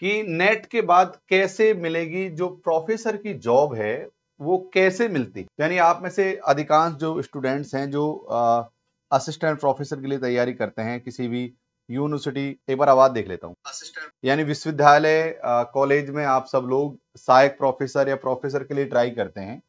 कि नेट के बाद कैसे मिलेगी जो प्रोफेसर की जॉब है वो कैसे मिलती यानी आप में से अधिकांश जो स्टूडेंट्स हैं जो असिस्टेंट प्रोफेसर के लिए तैयारी करते हैं किसी भी यूनिवर्सिटी एक बार आवाज देख लेता हूँ यानी विश्वविद्यालय कॉलेज में आप सब लोग सहायक प्रोफेसर या प्रोफेसर के लिए ट्राई करते हैं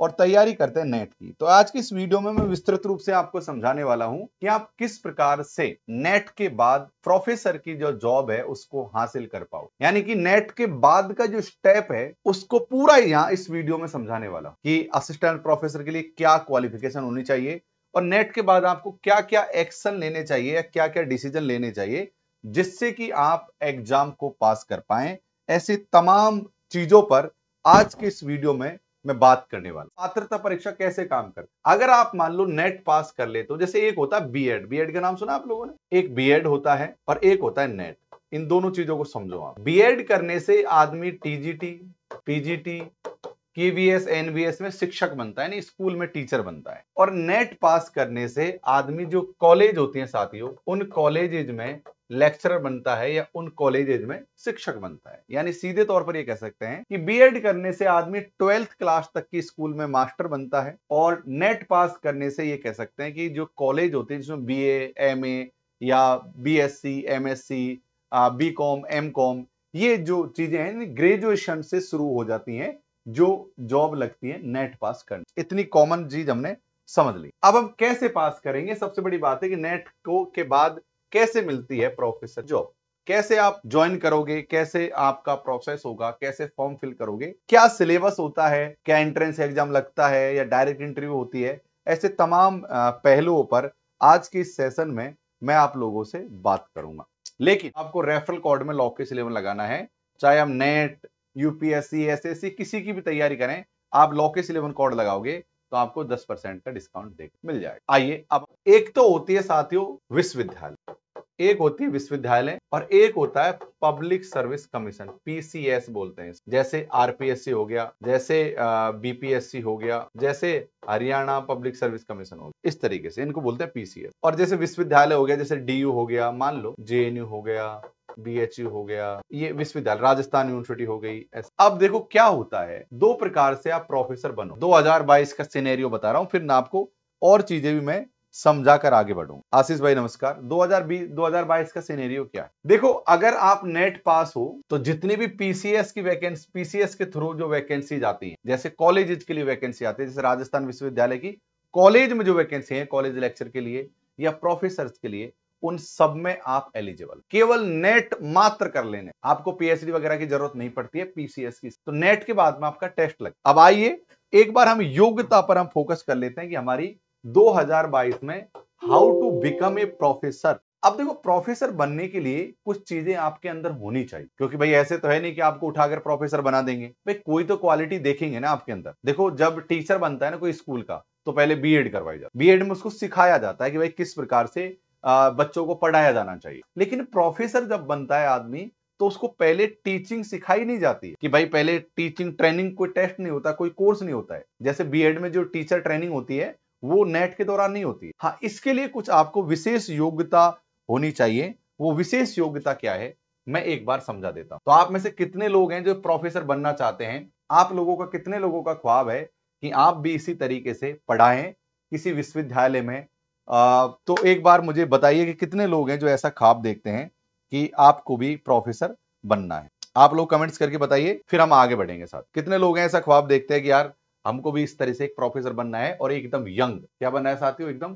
और तैयारी करते हैं नेट की तो आज की इस वीडियो में मैं विस्तृत रूप से आपको समझाने वाला हूं कि आप किस प्रकार से नेट के बाद प्रोफेसर की जो जॉब है उसको हासिल कर पाओ यानी कि नेट के बाद का जो स्टेप है उसको पूरा यहाँ इस वीडियो में समझाने वाला कि असिस्टेंट प्रोफेसर के लिए क्या क्वालिफिकेशन होनी चाहिए और नेट के बाद आपको क्या क्या एक्शन लेने चाहिए या क्या क्या डिसीजन लेने चाहिए जिससे कि आप एग्जाम को पास कर पाए ऐसी तमाम चीजों पर आज के इस वीडियो में मैं बात करने वाला पात्रता परीक्षा कैसे काम कर अगर आप मान लो नेट पास कर लेते हो जैसे एक होता है बी एड बी एड का नाम सुना आप लोगों ने एक बी एड होता है और एक होता है नेट इन दोनों चीजों को समझो आप बीएड करने से आदमी टीजीटी पीजीटी केवीएस एनबीएस में शिक्षक बनता है यानी स्कूल में टीचर बनता है और नेट पास करने से आदमी जो कॉलेज होती है साथियों उन कॉलेजेज में लेक्चरर बनता है या उन कॉलेजेज में शिक्षक बनता है यानी सीधे तौर पर ये कह सकते हैं कि बीएड करने से आदमी ट्वेल्थ क्लास तक की स्कूल में मास्टर बनता है और नेट पास करने से ये कह सकते हैं कि जो कॉलेज होते हैं जिसमें एम ए या B S S C C M B com M com ये जो चीजें हैं ग्रेजुएशन से शुरू हो जाती हैं जो जॉब लगती है नेट पास करने इतनी कॉमन चीज हमने समझ ली अब हम कैसे पास करेंगे सबसे बड़ी बात है कि नेट को के बाद कैसे मिलती है प्रोफेसर जॉब कैसे आप ज्वाइन करोगे कैसे आपका प्रोसेस होगा कैसे फॉर्म फिल करोगे क्या सिलेबस होता है क्या एंट्रेंस एग्जाम लगता है या डायरेक्ट इंटरव्यू होती है ऐसे तमाम पहलुओं पर आज के सेशन में मैं आप लोगों से बात करूंगा लेकिन आपको रेफरल कोड में लॉक के सिलेबस लगाना है चाहे हम नेट यूपीएससी एसएससी किसी की भी तैयारी करें आप लॉकेस इलेवन कोड लगाओगे तो आपको 10 परसेंट का डिस्काउंट देख मिल जाएगा आइए अब एक तो होती है साथियों विश्वविद्यालय एक होती है विश्वविद्यालय और एक होता है पब्लिक सर्विस कमीशन पीसीएस बोलते हैं जैसे आरपीएससी हो गया जैसे बीपीएससी हो गया जैसे हरियाणा पब्लिक सर्विस कमीशन हो गया इस तरीके से इनको बोलते हैं पीसीएस और जैसे विश्वविद्यालय हो गया जैसे डीयू हो गया मान लो जेएनयू हो गया बीएचयू हो गया ये विश्वविद्यालय राजस्थान यूनिवर्सिटी हो गई अब देखो क्या होता है दो प्रकार से आप प्रोफेसर बनो 2022 का सिनेरियो बता रहा हूं फिर ना आपको और चीजें भी मैं समझा कर आगे बढ़ू आशीष भाई नमस्कार 2020 2022 का सिनेरियो क्या है देखो अगर आप नेट पास हो तो जितनी भी पीसीएस की वैकेंसी पीसीएस के थ्रू जो वैकेंसी आती है जैसे कॉलेज के लिए वैकेंसी आती है जैसे राजस्थान विश्वविद्यालय की कॉलेज में जो वैकेंसी है कॉलेज लेक्चर के लिए या प्रोफेसर के लिए उन सब में आप एलिजिबल केवल नेट मात्र कर लेने आपको पीएचडी वगैरह की जरूरत नहीं पड़ती है पीसीएस की तो नेट के बाद में आपका टेस्ट लग अब आइए एक बार हम योग्यता पर हम फोकस कर लेते हैं कि हमारी 2022 में how to become a professor अब देखो प्रोफेसर बनने के लिए कुछ चीजें आपके अंदर होनी चाहिए क्योंकि भाई ऐसे तो है नहीं कि आपको उठाकर प्रोफेसर बना देंगे भाई कोई तो क्वालिटी देखेंगे ना आपके अंदर देखो जब टीचर बनता है ना कोई स्कूल का तो पहले बीएड करवाया जाता है बीएड में उसको सिखाया जाता है कि भाई किस प्रकार से बच्चों को पढ़ाया जाना चाहिए लेकिन प्रोफेसर जब बनता है आदमी तो उसको पहले टीचिंग सिखाई नहीं जाती कि भाई पहले टीचिंग ट्रेनिंग कोई टेस्ट नहीं होता कोई कोर्स नहीं होता है जैसे बी में जो टीचर ट्रेनिंग होती है वो नेट के दौरान नहीं होती हाँ इसके लिए कुछ आपको विशेष योग्यता होनी चाहिए वो विशेष योग्यता क्या है मैं एक बार समझा देता हूं तो आप में से कितने लोग हैं जो प्रोफेसर बनना चाहते हैं आप लोगों का कितने लोगों का ख्वाब है कि आप भी इसी तरीके से पढ़ाएं किसी विश्वविद्यालय में तो एक बार मुझे बताइए कि कितने लोग हैं जो ऐसा खाब देखते हैं कि आपको भी प्रोफेसर बनना है आप लोग कमेंट्स करके बताइए फिर हम आगे बढ़ेंगे साथ कितने लोग हैं ऐसा ख्वाब देखते हैं कि यार हमको भी इस तरह से एक प्रोफेसर बनना है और एकदम यंग क्या बनना है साथियों एकदम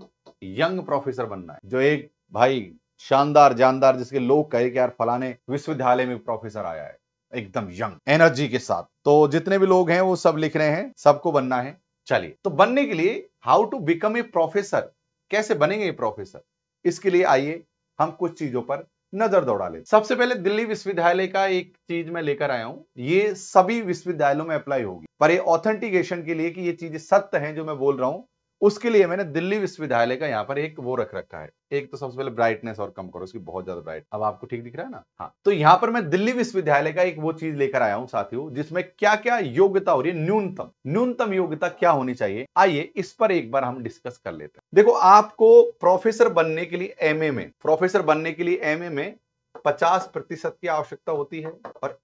यंग प्रोफेसर बनना है जो एक भाई शानदार जानदार जिसके लोग कहे कि यार फलाने विश्वविद्यालय में प्रोफेसर आया है एकदम यंग एनर्जी के साथ तो जितने भी लोग हैं वो सब लिख रहे हैं सबको बनना है चलिए तो बनने के लिए how to become a professor कैसे बनेंगे ये प्रोफेसर इसके लिए आइए हम कुछ चीजों पर नजर दौड़ा ले सबसे पहले दिल्ली विश्वविद्यालय का एक चीज मैं लेकर आया हूं ये सभी विश्वविद्यालयों में अप्लाई होगी पर ये ऑथेंटिकेशन के लिए कि ये चीजें सत्य हैं जो मैं बोल रहा हूं उसके लिए मैंने दिल्ली विश्वविद्यालय का यहाँ पर एक वो रख रखा है एक तो सबसे पहले ब्राइटनेस और कम करो उसकी बहुत ज्यादा ब्राइट अब आपको ठीक दिख रहा है ना हाँ तो यहाँ पर मैं दिल्ली विश्वविद्यालय का एक वो चीज लेकर आया हूँ साथियों जिसमें क्या क्या योग्यता हो रही है न्यूनतम न्यूनतम योग्यता क्या होनी चाहिए आइए इस पर एक बार हम डिस्कस कर लेते हैं देखो आपको प्रोफेसर बनने के लिए एम में प्रोफेसर बनने के लिए एम में पचास प्रतिशत की आवश्यकता होती है और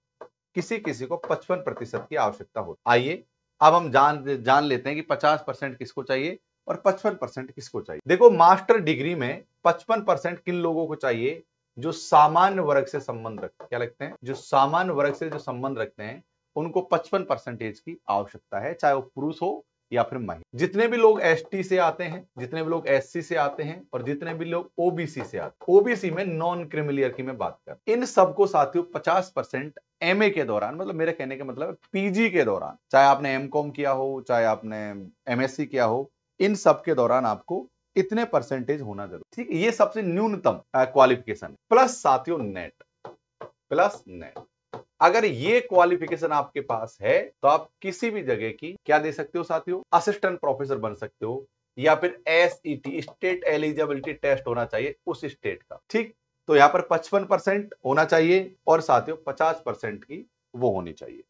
किसी किसी को पचपन प्रतिशत की आवश्यकता होती आइए अब हम जान जान लेते हैं कि 50 परसेंट किसको चाहिए और 55 परसेंट किसको चाहिए देखो मास्टर डिग्री में 55 परसेंट किन लोगों को चाहिए जो सामान्य वर्ग से संबंध रखते क्या लगते हैं जो सामान्य वर्ग से जो संबंध रखते हैं उनको 55 परसेंटेज की आवश्यकता है चाहे वो पुरुष हो या फिर महिला जितने भी लोग एस से आते हैं जितने भी लोग एस से आते हैं और जितने भी लोग ओबीसी से आते हैं ओबीसी में नॉन क्रिमिलियर की मैं बात कर इन सबको साथियों 50 परसेंट एमए के दौरान मतलब मेरे कहने का मतलब पीजी के दौरान चाहे आपने एम किया हो चाहे आपने एम किया हो इन सब के दौरान आपको इतने परसेंटेज होना जरूर ठीक है ये सबसे न्यूनतम क्वालिफिकेशन प्लस साथियों नेट प्लस नेट अगर ये क्वालिफिकेशन आपके पास है तो आप किसी भी जगह की क्या दे सकते हो साथियों असिस्टेंट प्रोफेसर बन सकते हो या फिर एसईटी स्टेट एलिजिबिलिटी टेस्ट होना चाहिए उस स्टेट का ठीक तो यहां पर 55 परसेंट होना चाहिए और साथियों 50 परसेंट की वो होनी चाहिए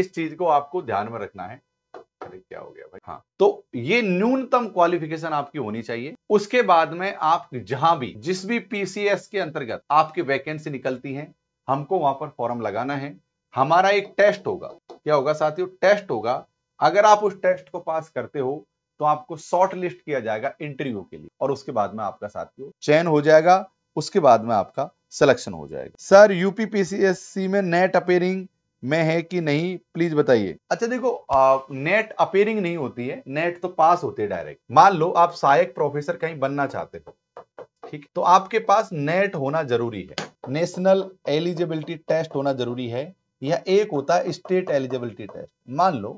इस चीज को आपको ध्यान में रखना है अरे क्या हो गया भाई हाँ तो ये न्यूनतम क्वालिफिकेशन आपकी होनी चाहिए उसके बाद में आप जहां भी जिस भी पीसीएस के अंतर्गत आपकी वैकेंसी निकलती है हमको वहां पर फॉर्म लगाना है हमारा एक टेस्ट होगा क्या होगा साथियों टेस्ट होगा अगर आप उस टेस्ट को पास करते हो तो आपको शॉर्ट लिस्ट किया जाएगा इंटरव्यू के लिए और उसके बाद में आपका साथियों चयन हो जाएगा उसके बाद में आपका सिलेक्शन हो जाएगा सर यूपीपीसीएससी में नेट अपेयरिंग में है कि नहीं प्लीज बताइए अच्छा देखो आ, नेट अपेयरिंग नहीं होती है नेट तो पास होते डायरेक्ट मान लो आप सहायक प्रोफेसर कहीं बनना चाहते हो ठीक तो आपके पास नेट होना जरूरी है नेशनल एलिजिबिलिटी टेस्ट होना जरूरी है या एक होता है स्टेट एलिजिबिलिटी टेस्ट मान लो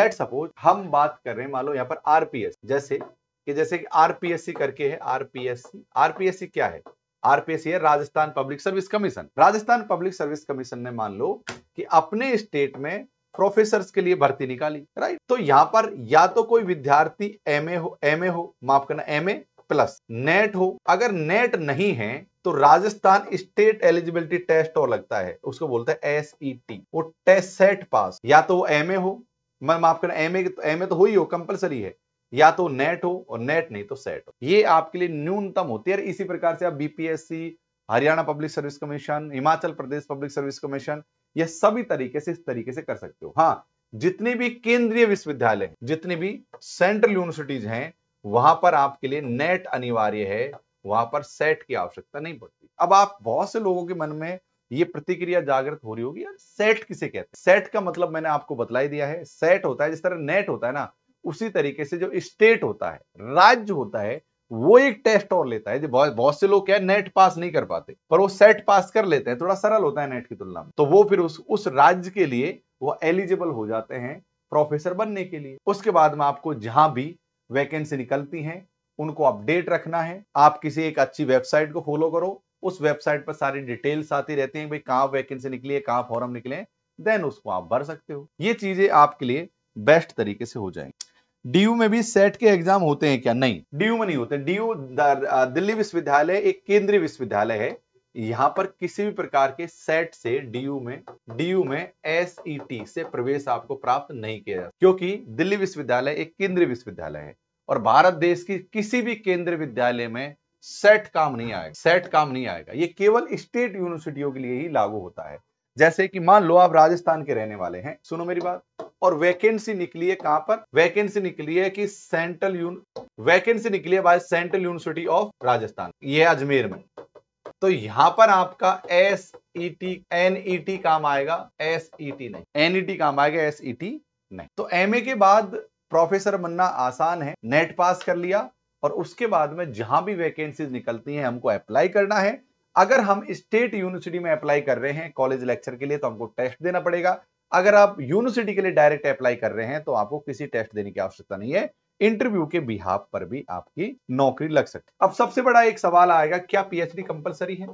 लेट सपोज हम बात कर रहे हैं मान लो यहाँ पर आरपीएस जैसे कि जैसे कि आरपीएससी करके है आरपीएससी आरपीएससी क्या है आरपीएससी है Rajasthan public service commission Rajasthan public service commission ने मान लो कि अपने स्टेट में प्रोफेसर के लिए भर्ती निकाली राइट तो यहाँ पर या तो कोई विद्यार्थी एमए हो एमए हो माफ करना एम प्लस नेट हो अगर नेट नहीं है तो राजस्थान स्टेट एलिजिबिलिटी टेस्ट और लगता है उसको बोलते हैं एसईटी e वो टेस्ट सेट पास या तो ए हो मैं माफ करना एमए एमए तो, तो हो ही हो कंपलसरी है या तो नेट हो और नेट नहीं तो सेट हो ये आपके लिए न्यूनतम होती है इसी प्रकार से आप BPSC Haryana public service commission Himachal Pradesh public service commission ये सभी तरीके से इस तरीके से कर सकते हो हाँ जितने भी केंद्रीय विश्वविद्यालय जितनी भी सेंट्रल यूनिवर्सिटीज हैं वहां पर आपके लिए नेट अनिवार्य है वहां पर सेट की आवश्यकता नहीं पड़ती अब आप बहुत से लोगों के मन में ये प्रतिक्रिया जागृत हो रही होगी यार सेट किसे कहते हैं सेट का मतलब मैंने आपको बतलाई दिया है सेट होता है जिस तरह नेट होता है ना उसी तरीके से जो स्टेट होता है राज्य होता है वो एक टेस्ट और लेता है बहुत बहुत से लोग क्या है नेट पास नहीं कर पाते पर वो सेट पास कर लेते हैं थोड़ा सरल होता है नेट की तुलना में तो वो फिर उस उस राज्य के लिए वो एलिजिबल हो जाते हैं प्रोफेसर बनने के लिए उसके बाद में आपको जहां भी वैकेंसी निकलती हैं उनको अपडेट रखना है आप किसी एक अच्छी वेबसाइट को फॉलो करो उस वेबसाइट पर सारी डिटेल्स आती रहती हैं भाई कहाँ वैकेंसी निकली है कहाँ फॉर्म निकले देन उसको आप भर सकते हो ये चीजें आपके लिए बेस्ट तरीके से हो जाएंगी डीयू में भी सेट के एग्जाम होते हैं क्या नहीं डीयू में नहीं होते डीयू दिल्ली विश्वविद्यालय एक केंद्रीय विश्वविद्यालय है यहां पर किसी भी प्रकार के सेट से डीयू में डीयू में एसईटी e से प्रवेश आपको प्राप्त नहीं किया जाता क्योंकि दिल्ली विश्वविद्यालय एक केंद्रीय विश्वविद्यालय है और भारत देश की किसी भी केंद्रीय विद्यालय में सेट काम नहीं आएगा सेट काम नहीं आएगा ये केवल स्टेट यूनिवर्सिटियों के लिए ही लागू होता है जैसे कि मान लो आप राजस्थान के रहने वाले हैं सुनो मेरी बात और वैकेंसी निकली है कहां पर वैकेंसी निकली है कि सेंट्रल यून वैकेंसी निकली है by central university of Rajasthan ये अजमेर में तो यहां पर आपका S E T N E T काम आएगा एस ई टी नहीं एन ई टी काम आएगा एस ई टी नहीं तो एम के बाद प्रोफेसर बनना आसान है नेट पास कर लिया और उसके बाद में जहां भी वैकेंसीज निकलती हैं हमको अप्लाई करना है अगर हम स्टेट यूनिवर्सिटी में अप्लाई कर रहे हैं कॉलेज लेक्चर के लिए तो हमको टेस्ट देना पड़ेगा अगर आप यूनिवर्सिटी के लिए डायरेक्ट अप्लाई कर रहे हैं तो आपको किसी टेस्ट देने की आवश्यकता नहीं है इंटरव्यू के बिहाब पर भी आपकी नौकरी लग सकती अब सबसे बड़ा एक सवाल आएगा क्या पीएचडी कंपलसरी है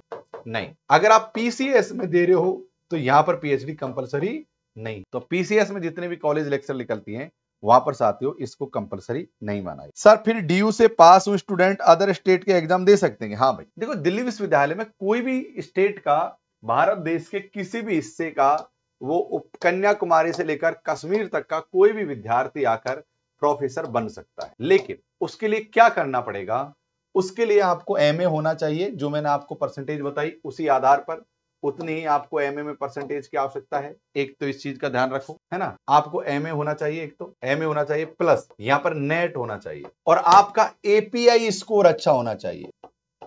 नहीं अगर आप पीसीएस में दे रहे हो तो यहां पर पीएचडी कंपलसरी नहीं तो पीसीएस में जितने भी कॉलेज लेक्चर निकलती हैं वहां पर साथियों इसको कंपलसरी नहीं माना है सर फिर डीयू से पास हुए स्टूडेंट अदर स्टेट के एग्जाम दे सकते हैं हाँ भाई देखो दिल्ली विश्वविद्यालय में कोई भी स्टेट का भारत देश के किसी भी हिस्से का वो कन्याकुमारी से लेकर कश्मीर तक का कोई भी विद्यार्थी आकर प्रोफेसर बन सकता है लेकिन उसके लिए क्या करना पड़ेगा उसके लिए आपको एम होना चाहिए जो मैंने आपको परसेंटेज बताई उसी आधार पर उतनी ही आपको एम में परसेंटेज की आवश्यकता है एक तो इस चीज का ध्यान रखो है ना आपको एम होना चाहिए एक तो एम होना चाहिए प्लस यहाँ पर नेट होना चाहिए और आपका एपीआई स्कोर अच्छा होना चाहिए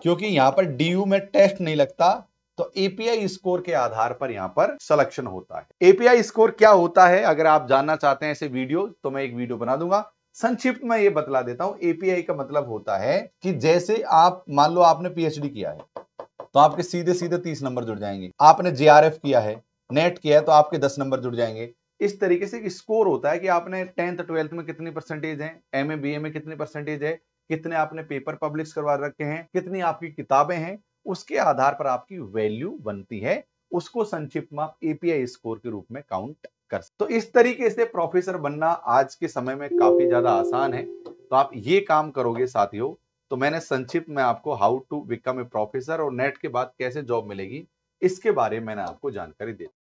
क्योंकि यहाँ पर डीयू में टेस्ट नहीं लगता तो एपीआई स्कोर के आधार पर यहाँ पर सिलेक्शन होता है एपीआई स्कोर क्या होता है अगर आप जानना चाहते हैं ऐसे वीडियो तो मैं एक वीडियो बना दूंगा संक्षिप्त में ये बतला देता हूं एपीआई का मतलब होता है कि जैसे आप मान लो आपने पीएचडी किया है तो आपके सीधे सीधे तीस नंबर जुड़ जाएंगे आपने जेआरएफ किया है नेट किया है तो आपके दस नंबर जुड़ जाएंगे इस तरीके से स्कोर होता है कि आपने टेंथ ट्वेल्थ में कितनी परसेंटेज है एम बी ए में कितनी परसेंटेज है कितने आपने पेपर पब्लिश करवा रखे हैं कितनी आपकी किताबें हैं उसके आधार पर आपकी वैल्यू बनती है उसको संक्षिप्त में आप एपीआई स्कोर के रूप में काउंट कर तो इस तरीके से प्रोफेसर बनना आज के समय में काफी ज्यादा आसान है तो आप ये काम करोगे साथियों तो मैंने संक्षिप्त में आपको how to become a professor और नेट के बाद कैसे जॉब मिलेगी इसके बारे में मैंने आपको जानकारी दी